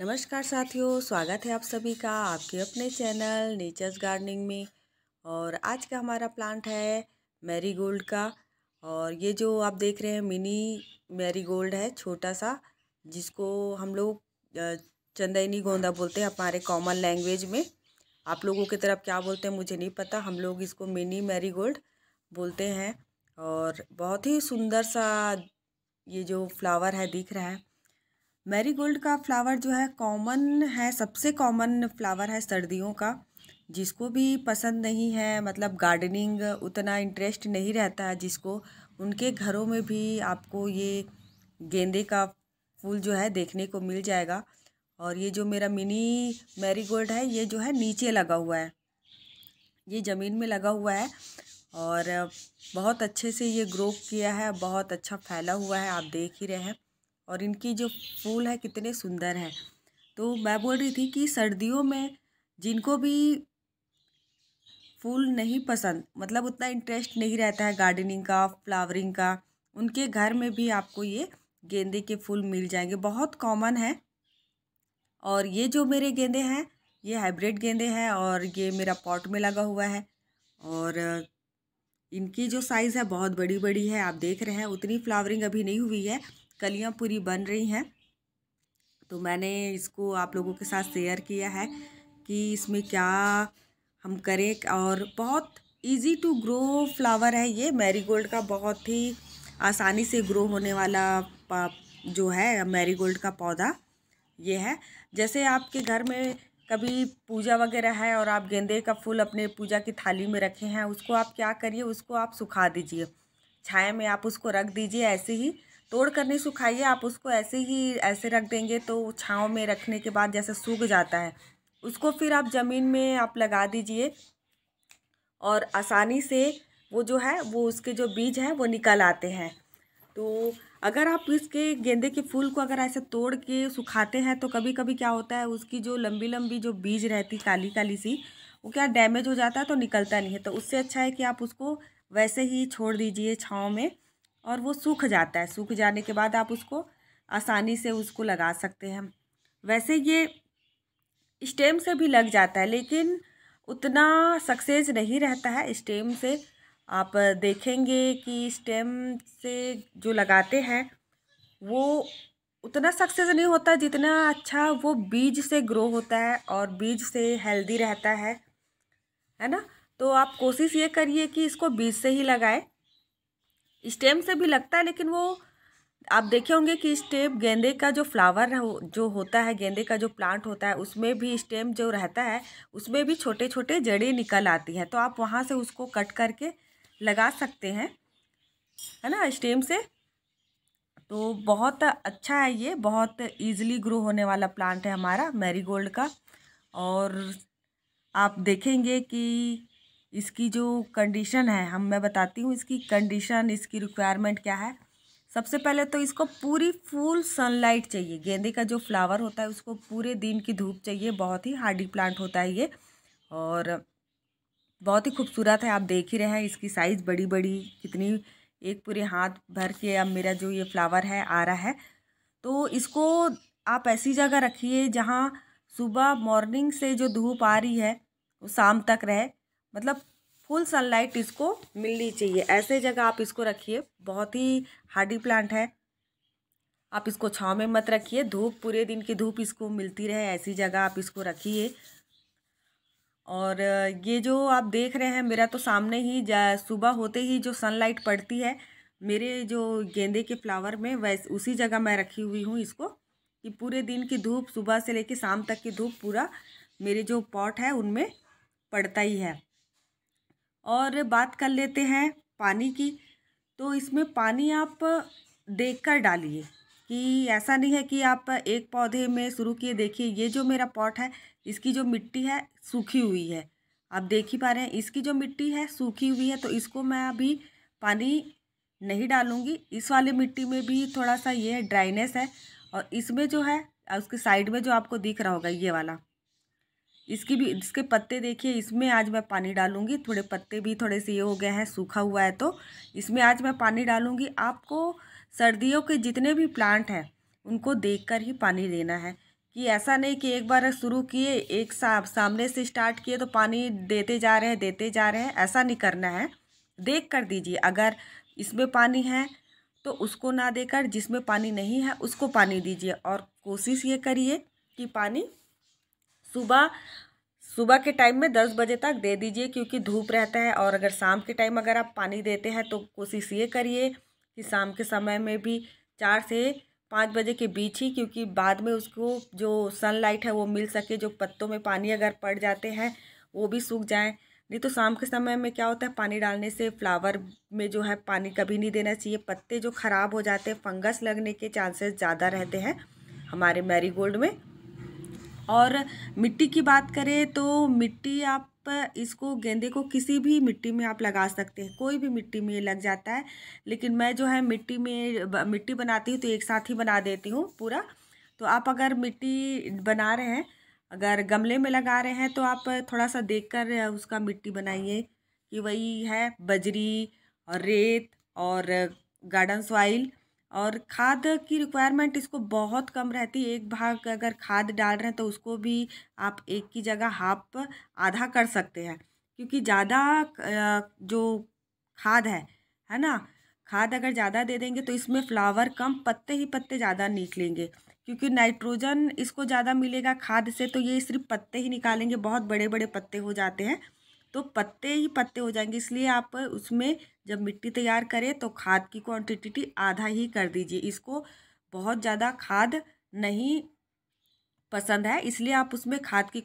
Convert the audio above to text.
नमस्कार साथियों स्वागत है आप सभी का आपके अपने चैनल नेचर्स गार्डनिंग में और आज का हमारा प्लांट है मैरी गोल्ड का और ये जो आप देख रहे हैं मिनी मैरी गोल्ड है छोटा सा जिसको हम लोग चंदैनी गोंदा बोलते हैं हमारे कॉमन लैंग्वेज में आप लोगों की तरफ क्या बोलते हैं मुझे नहीं पता हम लोग इसको मिनी मैरी गोल्ड बोलते हैं और बहुत ही सुंदर सा ये जो फ्लावर है दिख रहा है मैरीगोल्ड का फ्लावर जो है कॉमन है सबसे कॉमन फ्लावर है सर्दियों का जिसको भी पसंद नहीं है मतलब गार्डनिंग उतना इंटरेस्ट नहीं रहता है जिसको उनके घरों में भी आपको ये गेंदे का फूल जो है देखने को मिल जाएगा और ये जो मेरा मिनी मैरीगोल्ड है ये जो है नीचे लगा हुआ है ये ज़मीन में लगा हुआ है और बहुत अच्छे से ये ग्रो किया है बहुत अच्छा फैला हुआ है आप देख ही रहे हैं और इनकी जो फूल है कितने सुंदर है तो मैं बोल रही थी कि सर्दियों में जिनको भी फूल नहीं पसंद मतलब उतना इंटरेस्ट नहीं रहता है गार्डनिंग का फ्लावरिंग का उनके घर में भी आपको ये गेंदे के फूल मिल जाएंगे बहुत कॉमन है और ये जो मेरे गेंदे हैं ये हाइब्रिड गेंदे हैं और ये मेरा पॉट में लगा हुआ है और इनकी जो साइज़ है बहुत बड़ी बड़ी है आप देख रहे हैं उतनी फ्लावरिंग अभी नहीं हुई है कलियाँ पूरी बन रही हैं तो मैंने इसको आप लोगों के साथ शेयर किया है कि इसमें क्या हम करें और बहुत इजी टू ग्रो फ्लावर है ये मैरीगोल्ड का बहुत ही आसानी से ग्रो होने वाला जो है मैरीगोल्ड का पौधा ये है जैसे आपके घर में कभी पूजा वगैरह है और आप गेंदे का फूल अपने पूजा की थाली में रखे हैं उसको आप क्या करिए उसको आप सुखा दीजिए छाया में आप उसको रख दीजिए ऐसे ही तोड़ कर नहीं सुखाइए आप उसको ऐसे ही ऐसे रख देंगे तो छाँव में रखने के बाद जैसे सूख जाता है उसको फिर आप ज़मीन में आप लगा दीजिए और आसानी से वो जो है वो उसके जो बीज हैं वो निकल आते हैं तो अगर आप इसके गेंदे के फूल को अगर ऐसे तोड़ के सुखाते हैं तो कभी कभी क्या होता है उसकी जो लंबी लंबी जो बीज रहती काली काली सी वो क्या डैमेज हो जाता है तो निकलता नहीं है तो उससे अच्छा है कि आप उसको वैसे ही छोड़ दीजिए छाँव में और वो सूख जाता है सूख जाने के बाद आप उसको आसानी से उसको लगा सकते हैं वैसे ये स्टेम से भी लग जाता है लेकिन उतना सक्सेस नहीं रहता है स्टेम से आप देखेंगे कि स्टेम से जो लगाते हैं वो उतना सक्सेस नहीं होता जितना अच्छा वो बीज से ग्रो होता है और बीज से हेल्दी रहता है है ना तो आप कोशिश ये करिए कि इसको बीज से ही लगाएं स्टेम से भी लगता है लेकिन वो आप देखे होंगे कि स्टेम गेंदे का जो फ्लावर जो होता है गेंदे का जो प्लांट होता है उसमें भी स्टेम जो रहता है उसमें भी छोटे छोटे जड़ें निकल आती है तो आप वहाँ से उसको कट करके लगा सकते हैं है ना स्टेम से तो बहुत अच्छा है ये बहुत ईजिली ग्रो होने वाला प्लांट है हमारा मैरीगोल्ड का और आप देखेंगे कि इसकी जो कंडीशन है हम मैं बताती हूँ इसकी कंडीशन इसकी रिक्वायरमेंट क्या है सबसे पहले तो इसको पूरी फुल सनलाइट चाहिए गेंदे का जो फ्लावर होता है उसको पूरे दिन की धूप चाहिए बहुत ही हार्डी प्लांट होता है ये और बहुत ही खूबसूरत है आप देख ही रहे हैं इसकी साइज़ बड़ी बड़ी कितनी एक पूरे हाथ भर के अब मेरा जो ये फ्लावर है आ रहा है तो इसको आप ऐसी जगह रखिए जहाँ सुबह मॉर्निंग से जो धूप आ रही है वो शाम तक रहे मतलब फुल सनलाइट इसको मिलनी चाहिए ऐसे जगह आप इसको रखिए बहुत ही हार्डी प्लांट है आप इसको छाँव में मत रखिए धूप पूरे दिन की धूप इसको मिलती रहे ऐसी जगह आप इसको रखिए और ये जो आप देख रहे हैं मेरा तो सामने ही सुबह होते ही जो सनलाइट पड़ती है मेरे जो गेंदे के फ्लावर में वैसे उसी जगह मैं रखी हुई हूँ इसको कि पूरे दिन की धूप सुबह से लेकर शाम तक की धूप पूरा मेरे जो पॉट है उनमें पड़ता ही है और बात कर लेते हैं पानी की तो इसमें पानी आप देख कर डालिए कि ऐसा नहीं है कि आप एक पौधे में शुरू किए देखिए ये जो मेरा पॉट है इसकी जो मिट्टी है सूखी हुई है आप देख ही पा रहे हैं इसकी जो मिट्टी है सूखी हुई है तो इसको मैं अभी पानी नहीं डालूँगी इस वाले मिट्टी में भी थोड़ा सा ये ड्राइनेस है और इसमें जो है उसके साइड में जो आपको दिख रहा होगा ये वाला इसकी भी इसके पत्ते देखिए इसमें आज मैं पानी डालूंगी थोड़े पत्ते भी थोड़े से ये हो गए हैं सूखा हुआ है तो इसमें आज मैं पानी डालूंगी आपको सर्दियों के जितने भी प्लांट हैं उनको देखकर ही पानी देना है कि ऐसा नहीं कि एक बार शुरू किए एक सा, सामने से स्टार्ट किए तो पानी देते जा रहे हैं देते जा रहे हैं ऐसा नहीं करना है देख कर दीजिए अगर इसमें पानी है तो उसको ना देकर जिसमें पानी नहीं है उसको पानी दीजिए और कोशिश ये करिए कि पानी सुबह सुबह के टाइम में दस बजे तक दे दीजिए क्योंकि धूप रहता है और अगर शाम के टाइम अगर आप पानी देते हैं तो कोशिश ये करिए कि शाम के समय में भी चार से पाँच बजे के बीच ही क्योंकि बाद में उसको जो सनलाइट है वो मिल सके जो पत्तों में पानी अगर पड़ जाते हैं वो भी सूख जाए नहीं तो शाम के समय में क्या होता है पानी डालने से फ्लावर में जो है पानी कभी नहीं देना चाहिए पत्ते जो ख़राब हो जाते हैं फंगस लगने के चांसेस ज़्यादा रहते हैं हमारे मैरीगोल्ड में और मिट्टी की बात करें तो मिट्टी आप इसको गेंदे को किसी भी मिट्टी में आप लगा सकते हैं कोई भी मिट्टी में ये लग जाता है लेकिन मैं जो है मिट्टी में मिट्टी बनाती हूँ तो एक साथ ही बना देती हूँ पूरा तो आप अगर मिट्टी बना रहे हैं अगर गमले में लगा रहे हैं तो आप थोड़ा सा देख कर उसका मिट्टी बनाइए कि वही है बजरी और रेत और गार्डन सॉइल और खाद की रिक्वायरमेंट इसको बहुत कम रहती है एक भाग अगर खाद डाल रहे हैं तो उसको भी आप एक की जगह हाफ आधा कर सकते हैं क्योंकि ज़्यादा जो खाद है है ना खाद अगर ज़्यादा दे देंगे तो इसमें फ्लावर कम पत्ते ही पत्ते ज़्यादा निकलेंगे क्योंकि नाइट्रोजन इसको ज़्यादा मिलेगा खाद से तो ये सिर्फ पत्ते ही निकालेंगे बहुत बड़े बड़े पत्ते हो जाते हैं तो पत्ते ही पत्ते हो जाएंगे इसलिए आप उसमें जब मिट्टी तैयार करें तो खाद की क्वांटिटी आधा ही कर दीजिए इसको बहुत ज़्यादा खाद नहीं पसंद है इसलिए आप उसमें खाद की